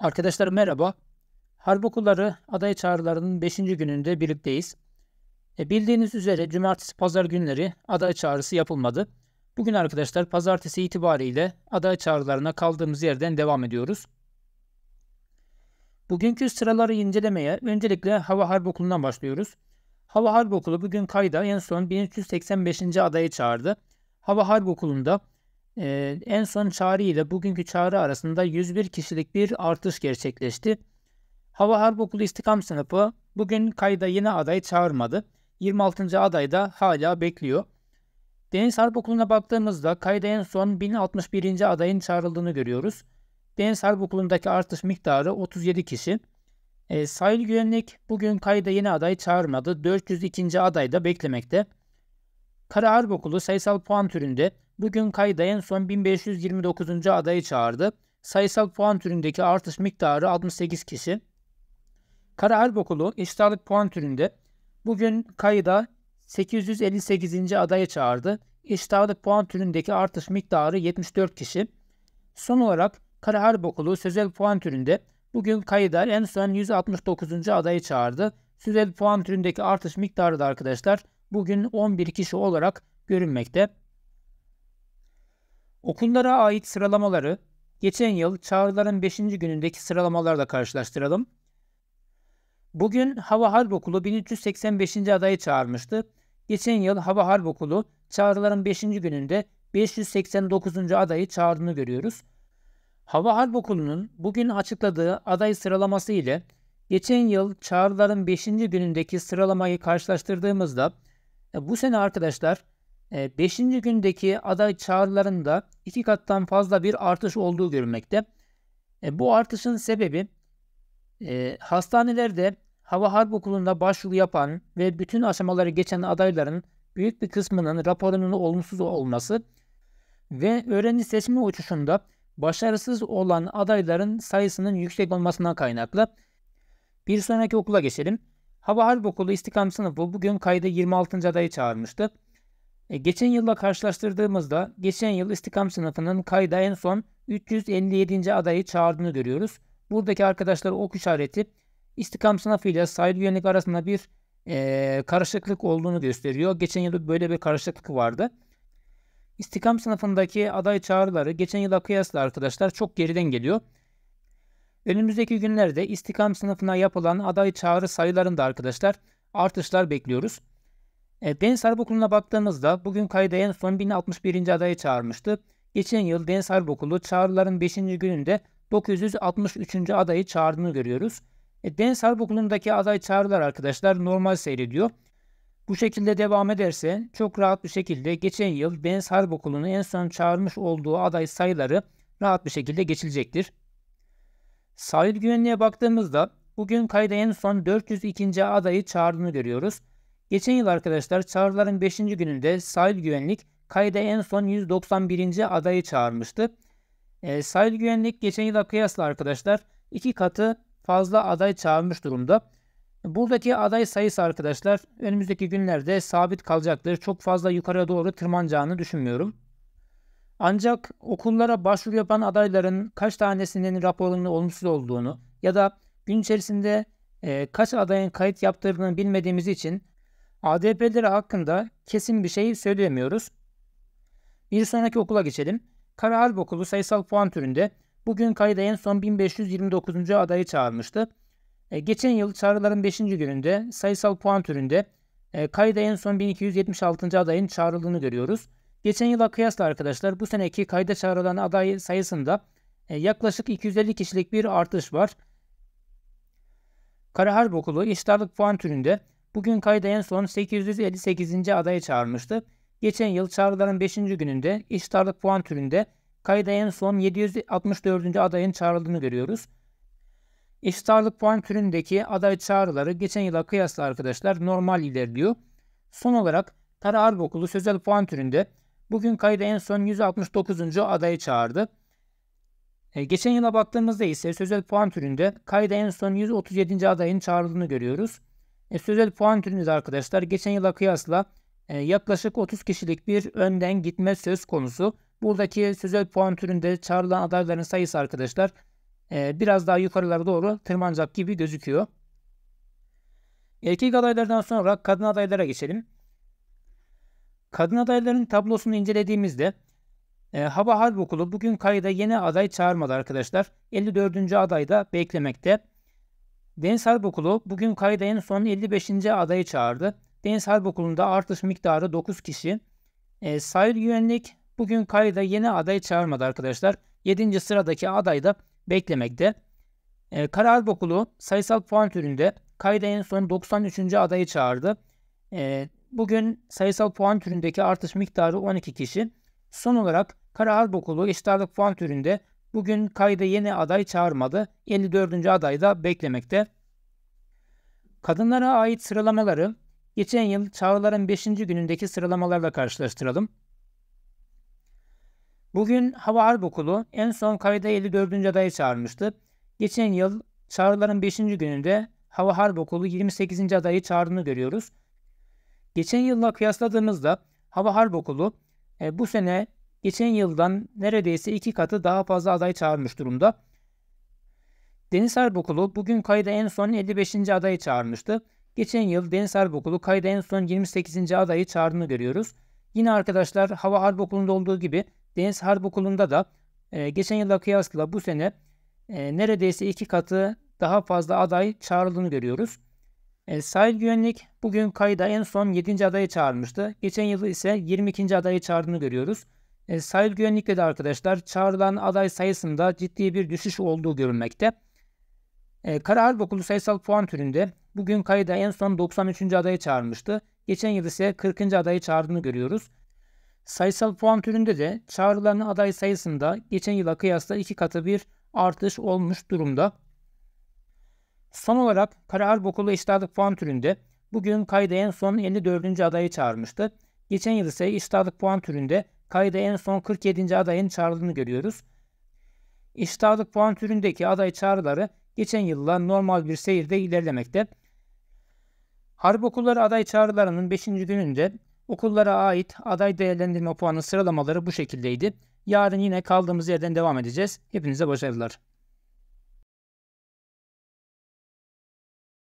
Arkadaşlar merhaba. Harp okulları aday çağrılarının 5. gününde birlikteyiz. E bildiğiniz üzere cumartesi pazar günleri aday çağrısı yapılmadı. Bugün arkadaşlar pazartesi itibariyle aday çağrılarına kaldığımız yerden devam ediyoruz. Bugünkü sıraları incelemeye öncelikle Hava Harp Okulu'ndan başlıyoruz. Hava Harp Okulu bugün kayda en son 1385. adayı çağırdı. Hava Harp Okulu'nda e, en son çağrı ile bugünkü çağrı arasında 101 kişilik bir artış gerçekleşti. Hava Harp Okulu İstikam Sınıfı bugün kayda yine aday çağırmadı. 26. aday da hala bekliyor. Deniz Harp Okulu'na baktığımızda kayda en son 1061. adayın çağrıldığını görüyoruz. Deniz Harp Okulu'ndaki artış miktarı 37 kişi. E, sahil güvenlik bugün kayda yeni aday çağırmadı. 402. aday da beklemekte. Kara Harp Okulu sayısal puan türünde Bugün kayda en son 1529. adayı çağırdı. Sayısal puan türündeki artış miktarı 68 kişi. Kara Harp Okulu iştahlık puan türünde bugün kayda 858. adayı çağırdı. İştahlık puan türündeki artış miktarı 74 kişi. Son olarak Kara Harp sözel puan türünde bugün kayda en son 169. adayı çağırdı. Sözel puan türündeki artış miktarı da arkadaşlar bugün 11 kişi olarak görünmekte. Okullara ait sıralamaları geçen yıl çağrıların 5. günündeki sıralamalarla karşılaştıralım. Bugün Hava Harp Okulu 1385. adayı çağırmıştı. Geçen yıl Hava Harp Okulu çağrıların 5. gününde 589. adayı çağırdığını görüyoruz. Hava Harp Okulu'nun bugün açıkladığı aday sıralaması ile geçen yıl çağrıların 5. günündeki sıralamayı karşılaştırdığımızda e, bu sene arkadaşlar ee, beşinci gündeki aday çağrılarında iki kattan fazla bir artış olduğu görülmekte. Ee, bu artışın sebebi e, hastanelerde Hava Harp Okulu'nda başvuru yapan ve bütün aşamaları geçen adayların büyük bir kısmının raporunun olumsuz olması ve öğrenci seçme uçuşunda başarısız olan adayların sayısının yüksek olmasından kaynaklı. Bir sonraki okula geçelim. Hava Harp Okulu İstikam Sınıfı bugün kayda 26. adayı çağırmıştı. E, geçen yılla karşılaştırdığımızda geçen yıl istikam sınıfının kayda en son 357. adayı çağırdığını görüyoruz. Buradaki arkadaşlar ok işareti istikam sınıfıyla ile sahil güvenlik arasında bir e, karışıklık olduğunu gösteriyor. Geçen yıl böyle bir karışıklık vardı. İstikam sınıfındaki aday çağrıları geçen yıla kıyasla arkadaşlar çok geriden geliyor. Önümüzdeki günlerde istikam sınıfına yapılan aday çağrı sayılarında arkadaşlar artışlar bekliyoruz. E, Deniz Harp Okulu'na baktığımızda bugün kayda en son 1061. adayı çağırmıştı. Geçen yıl Deniz Harp Okulu çağrıların 5. gününde 963. adayı çağırdığını görüyoruz. E, Deniz Harp Okulu'ndaki aday çağrılar arkadaşlar normal seyrediyor. Bu şekilde devam ederse çok rahat bir şekilde geçen yıl Deniz Harp Okulu'nu en son çağırmış olduğu aday sayıları rahat bir şekilde geçilecektir. Sahil güvenliğe baktığımızda bugün kayda en son 402. adayı çağırdığını görüyoruz. Geçen yıl arkadaşlar çağrıların 5. gününde sahil güvenlik kayda en son 191. adayı çağırmıştı. E, sahil güvenlik geçen yıla kıyasla arkadaşlar iki katı fazla aday çağırmış durumda. Buradaki aday sayısı arkadaşlar önümüzdeki günlerde sabit kalacaktır. Çok fazla yukarıya doğru tırmanacağını düşünmüyorum. Ancak okullara başvuru yapan adayların kaç tanesinin raporunun olumsuz olduğunu ya da gün içerisinde e, kaç adayın kayıt yaptırdığını bilmediğimiz için ADP'leri hakkında kesin bir şey söyleyemiyoruz. Bir sonraki okula geçelim. Kara Harp Okulu sayısal puan türünde bugün kayda en son 1529. adayı çağırmıştı. E, geçen yıl çağrıların 5. gününde sayısal puan türünde e, kayda en son 1276. adayın çağrıldığını görüyoruz. Geçen yıla kıyasla arkadaşlar bu seneki kayda çağrılan aday sayısında e, yaklaşık 250 kişilik bir artış var. Kara Harp Okulu iştarlık puan türünde Bugün kayda en son 858. adayı çağırmıştı. Geçen yıl çağrıların 5. gününde iştarlık puan türünde kayda en son 764. adayın çağrıldığını görüyoruz. İştarlık puan türündeki aday çağrıları geçen yıla kıyasla arkadaşlar normal ilerliyor. Son olarak Tara Arbokulu sözel puan türünde bugün kayda en son 169. adayı çağırdı. E, geçen yıla baktığımızda ise sözel puan türünde kayda en son 137. adayın çağrıldığını görüyoruz. E, sözel puan türünde arkadaşlar geçen yıla kıyasla e, yaklaşık 30 kişilik bir önden gitme söz konusu. Buradaki sözel puan türünde çağrılan adayların sayısı arkadaşlar e, biraz daha yukarılara doğru tırmanacak gibi gözüküyor. Erkek adaylardan sonra kadın adaylara geçelim. Kadın adayların tablosunu incelediğimizde e, Hava Harp Okulu bugün kayda yeni aday çağırmadı arkadaşlar. 54. aday da beklemekte. Deniz Harp Okulu bugün kayda en son 55. adayı çağırdı. Deniz Harp Okulu'nda artış miktarı 9 kişi. E, ee, sahil güvenlik bugün kayda yeni adayı çağırmadı arkadaşlar. 7. sıradaki aday da beklemekte. E, Kara Harp Okulu sayısal puan türünde kayda en son 93. adayı çağırdı. E, bugün sayısal puan türündeki artış miktarı 12 kişi. Son olarak Kara Harp Okulu eşit puan türünde Bugün kayda yeni aday çağırmadı. 54. aday da beklemekte. Kadınlara ait sıralamaları geçen yıl çağrıların 5. günündeki sıralamalarla karşılaştıralım. Bugün Hava Harp Okulu en son kayda 54. adayı çağırmıştı. Geçen yıl çağrıların 5. gününde Hava Harp Okulu 28. adayı çağırdığını görüyoruz. Geçen yılla kıyasladığımızda Hava Harp Okulu e, bu sene geçen yıldan neredeyse iki katı daha fazla aday çağırmış durumda. Deniz Harp Okulu bugün kayda en son 55. adayı çağırmıştı. Geçen yıl Deniz Harp Okulu kayda en son 28. adayı çağırdığını görüyoruz. Yine arkadaşlar Hava Harp Okulu'nda olduğu gibi Deniz Harp Okulu'nda da e, geçen yıla kıyasla bu sene e, neredeyse iki katı daha fazla aday çağrıldığını görüyoruz. E, sahil güvenlik bugün kayda en son 7. adayı çağırmıştı. Geçen yıl ise 22. adayı çağırdığını görüyoruz. E, sahil güvenlikte de arkadaşlar çağrılan aday sayısında ciddi bir düşüş olduğu görülmekte. E, Kara Harp Okulu sayısal puan türünde bugün kayda en son 93. adayı çağırmıştı. Geçen yıl ise 40. adayı çağırdığını görüyoruz. Sayısal puan türünde de çağrılan aday sayısında geçen yıla kıyasla iki katı bir artış olmuş durumda. Son olarak Kara Harp Okulu İştahlık puan türünde bugün kayda en son 54. adayı çağırmıştı. Geçen yıl ise iştahlık puan türünde Kayda en son 47. adayın çağrıldığını görüyoruz. İştahlık puan türündeki aday çağrıları geçen yılla normal bir seyirde ilerlemekte. Harp okulları aday çağrılarının 5. gününde okullara ait aday değerlendirme puanı sıralamaları bu şekildeydi. Yarın yine kaldığımız yerden devam edeceğiz. Hepinize başarılar.